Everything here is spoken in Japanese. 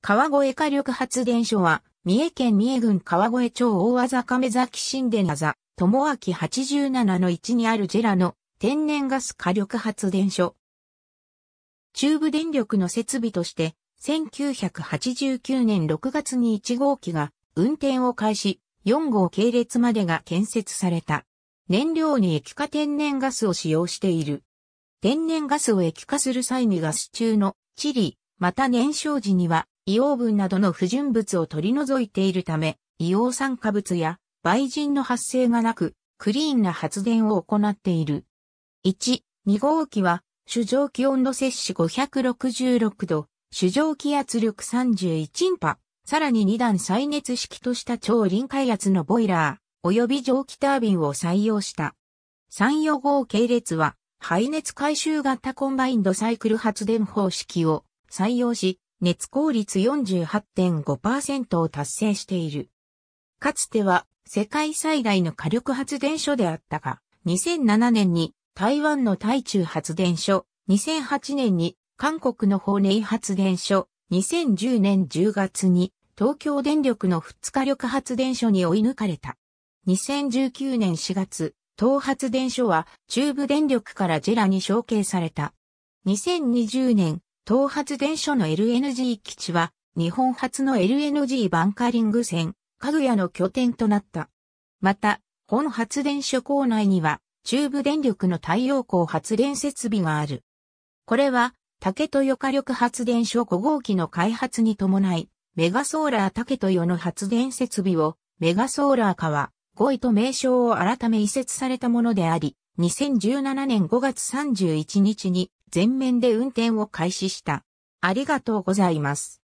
川越火力発電所は、三重県三重郡川越町大技亀崎新田技、友明87の1にあるジェラの天然ガス火力発電所。中部電力の設備として、1989年6月に1号機が運転を開始、4号系列までが建設された。燃料に液化天然ガスを使用している。天然ガスを液化する際にガス中のチリ、また燃焼時には硫黄分などの不純物を取り除いているため、硫黄酸化物や倍人の発生がなく、クリーンな発電を行っている。1、2号機は、主蒸気温度摂取566度、主蒸気圧力31インパ、さらに2段再熱式とした超臨界圧のボイラー、及び蒸気タービンを採用した。3、4号系列は、排熱回収型コンバインドサイクル発電方式を採用し、熱効率48.5%を達成している。かつては世界最大の火力発電所であったが、2007年に台湾の台中発電所、2008年に韓国の法寧発電所、2010年10月に東京電力の2日力発電所に追い抜かれた。2019年4月、東発電所は中部電力からジェラに承継された。2020年東発電所の LNG 基地は、日本初の LNG バンカリング船、かぐやの拠点となった。また、本発電所構内には、中部電力の太陽光発電設備がある。これは、竹豊火力発電所5号機の開発に伴い、メガソーラー竹豊の発電設備を、メガソーラー化は、5位と名称を改め移設されたものであり、2017年5月31日に全面で運転を開始した。ありがとうございます。